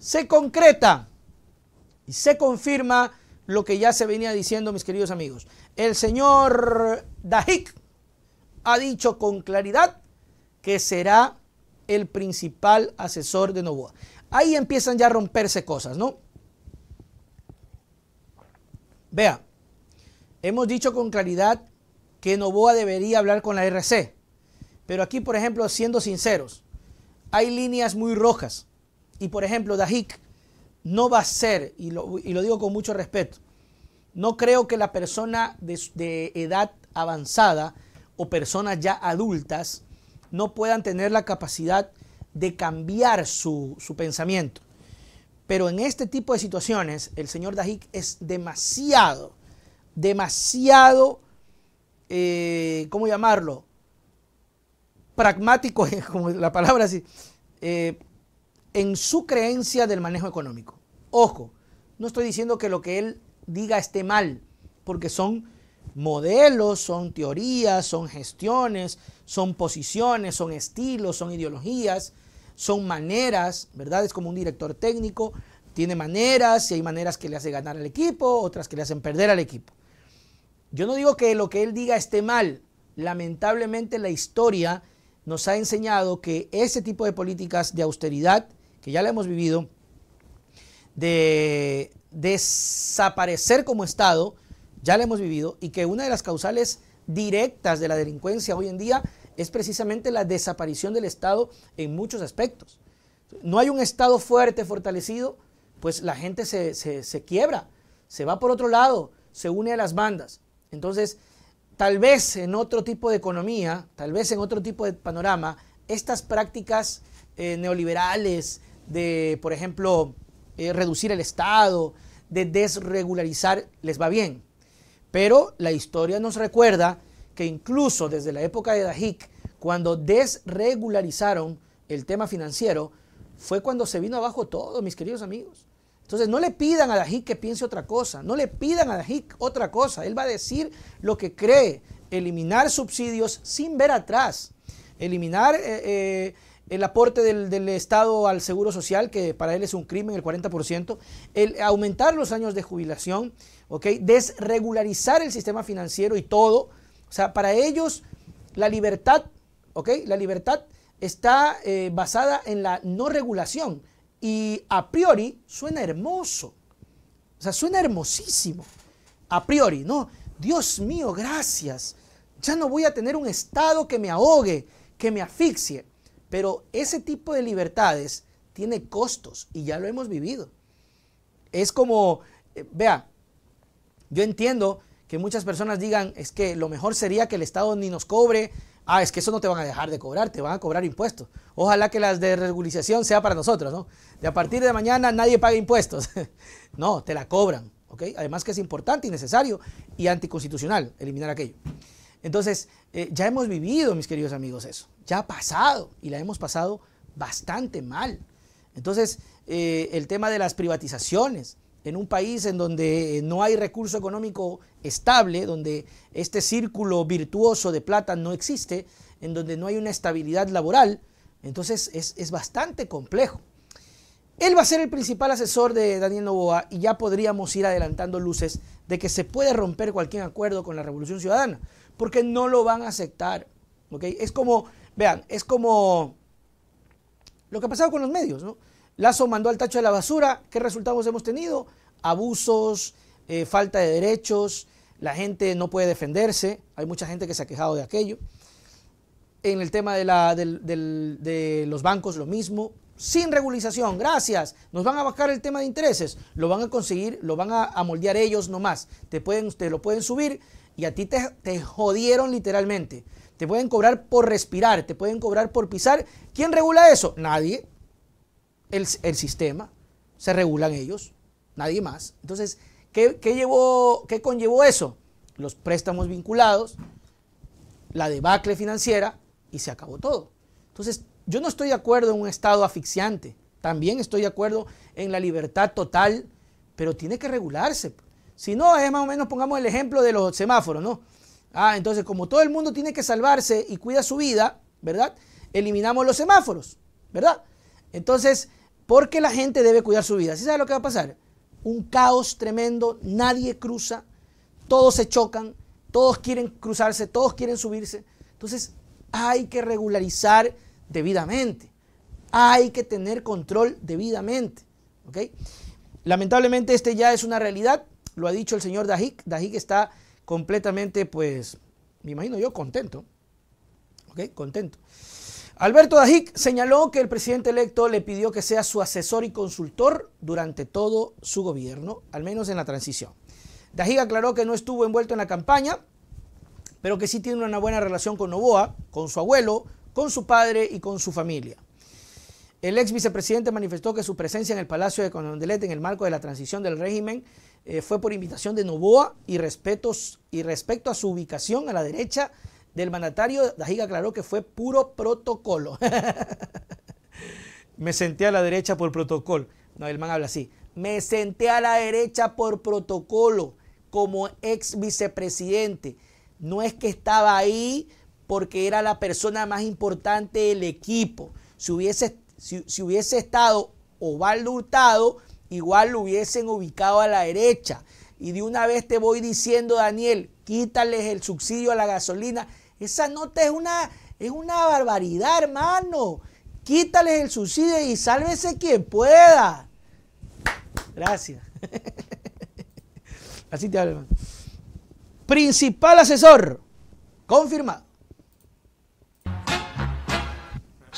se concreta y se confirma lo que ya se venía diciendo, mis queridos amigos. El señor Dahik ha dicho con claridad que será el principal asesor de Novoa. Ahí empiezan ya a romperse cosas, ¿no? Vea, hemos dicho con claridad que Novoa debería hablar con la RC, pero aquí, por ejemplo, siendo sinceros, hay líneas muy rojas y por ejemplo, Dajik no va a ser, y lo, digo con mucho respeto, no creo que la persona de, edad avanzada o personas ya adultas no puedan tener la capacidad de cambiar su, pensamiento. Pero en este tipo de situaciones, el señor Dajik es demasiado, demasiado, eh, ¿cómo llamarlo? Pragmático, como la palabra así, eh, en su creencia del manejo económico. Ojo, no estoy diciendo que lo que él diga esté mal, porque son modelos, son teorías, son gestiones, son posiciones, son estilos, son ideologías, son maneras, ¿verdad? Es como un director técnico, tiene maneras y hay maneras que le hacen ganar al equipo, otras que le hacen perder al equipo. Yo no digo que lo que él diga esté mal, lamentablemente la historia nos ha enseñado que ese tipo de políticas de austeridad que ya la hemos vivido, de desaparecer como Estado, ya la hemos vivido, y que una de las causales directas de la delincuencia hoy en día es precisamente la desaparición del Estado en muchos aspectos. No hay un Estado fuerte, fortalecido, pues la gente se, quiebra, se va por otro lado, se une a las bandas. Entonces, tal vez en otro tipo de economía, tal vez en otro tipo de panorama, estas prácticas eh, neoliberales, de, por ejemplo, eh, reducir el Estado, de desregularizar, les va bien. Pero la historia nos recuerda que incluso desde la época de Dajic, cuando desregularizaron el tema financiero, fue cuando se vino abajo todo, mis queridos amigos. Entonces no le pidan a Dajic que piense otra cosa, no le pidan a Dajic otra cosa, él va a decir lo que cree, eliminar subsidios sin ver atrás, eliminar eh, eh, el aporte del, Estado al Seguro Social, que para él es un crimen, el 40%, el aumentar los años de jubilación, desregularizar el sistema financiero y todo. O sea, para ellos la libertad, la libertad está eh, basada en la no regulación y a priori suena hermoso. O sea, suena hermosísimo. A priori, ¿no? Dios mío, gracias. Ya no voy a tener un Estado que me ahogue, que me asfixie. Pero ese tipo de libertades tiene costos y ya lo hemos vivido. Es como, eh, vea, yo entiendo que muchas personas digan, es que lo mejor sería que el Estado ni nos cobre, ah, es que eso no te van a dejar de cobrar, te van a cobrar impuestos. Ojalá que las desregulización sea para nosotros, ¿no? De a partir de mañana nadie pague impuestos. no, te la cobran, ¿ok? Además que es importante y necesario y anticonstitucional eliminar aquello. Entonces, eh, ya hemos vivido, mis queridos amigos, eso. Ya ha pasado y la hemos pasado bastante mal. Entonces, eh, el tema de las privatizaciones, en un país en donde no hay recurso económico estable, donde este círculo virtuoso de plata no existe, en donde no hay una estabilidad laboral, entonces es bastante complejo. Él va a ser el principal asesor de Daniel Novoa y ya podríamos ir adelantando luces de que se puede romper cualquier acuerdo con la Revolución Ciudadana, porque no lo van a aceptar. Es como, vean, es como lo que ha pasado con los medios. ¿no? Lazo mandó al tacho de la basura. ¿Qué resultados hemos tenido? Abusos, eh, falta de derechos, la gente no puede defenderse. Hay mucha gente que se ha quejado de aquello. En el tema de los bancos, lo mismo sin regularización, gracias, nos van a bajar el tema de intereses, lo van a conseguir, lo van a, moldear ellos nomás, te, pueden, te lo pueden subir y a ti te, jodieron literalmente. Te pueden cobrar por respirar, te pueden cobrar por pisar. ¿Quién regula eso? Nadie. El, sistema. Se regulan ellos. Nadie más. Entonces, llevó, ¿qué conllevó eso? Los préstamos vinculados, la debacle financiera y se acabó todo. Entonces, yo no estoy de acuerdo en un Estado asfixiante, también estoy de acuerdo en la libertad total, pero tiene que regularse. Si no, es más o menos, pongamos el ejemplo de los semáforos, ¿no? Ah, entonces, como todo el mundo tiene que salvarse y cuida su vida, ¿verdad? Eliminamos los semáforos, ¿verdad? Entonces, ¿por qué la gente debe cuidar su vida. ¿Sí sabe lo que va a pasar? Un caos tremendo, nadie cruza, todos se chocan, todos quieren cruzarse, todos quieren subirse. Entonces, hay que regularizar debidamente. Hay que tener control debidamente. Lamentablemente este ya es una realidad, lo ha dicho el señor Dajik. Dajik está completamente, pues, me imagino yo, contento. ¿Ok? Contento. Alberto Dajik señaló que el presidente electo le pidió que sea su asesor y consultor durante todo su gobierno, al menos en la transición. Dajik aclaró que no estuvo envuelto en la campaña, pero que sí tiene una buena relación con Novoa, con su abuelo, con su padre y con su familia. El ex vicepresidente manifestó que su presencia en el Palacio de Condelete en el marco de la transición del régimen eh, fue por invitación de Novoa y, y respecto a su ubicación a la derecha del mandatario, Dajiga aclaró que fue puro protocolo. Me senté a la derecha por protocolo. No, el man habla así. Me senté a la derecha por protocolo como ex vicepresidente. No es que estaba ahí porque era la persona más importante del equipo. Si hubiese, si, hubiese estado o Hurtado, igual lo hubiesen ubicado a la derecha. Y de una vez te voy diciendo, Daniel, quítales el subsidio a la gasolina. Esa nota es una, es una barbaridad, hermano. Quítales el subsidio y sálvese quien pueda. Gracias. Así te hablo, Principal asesor. Confirmado.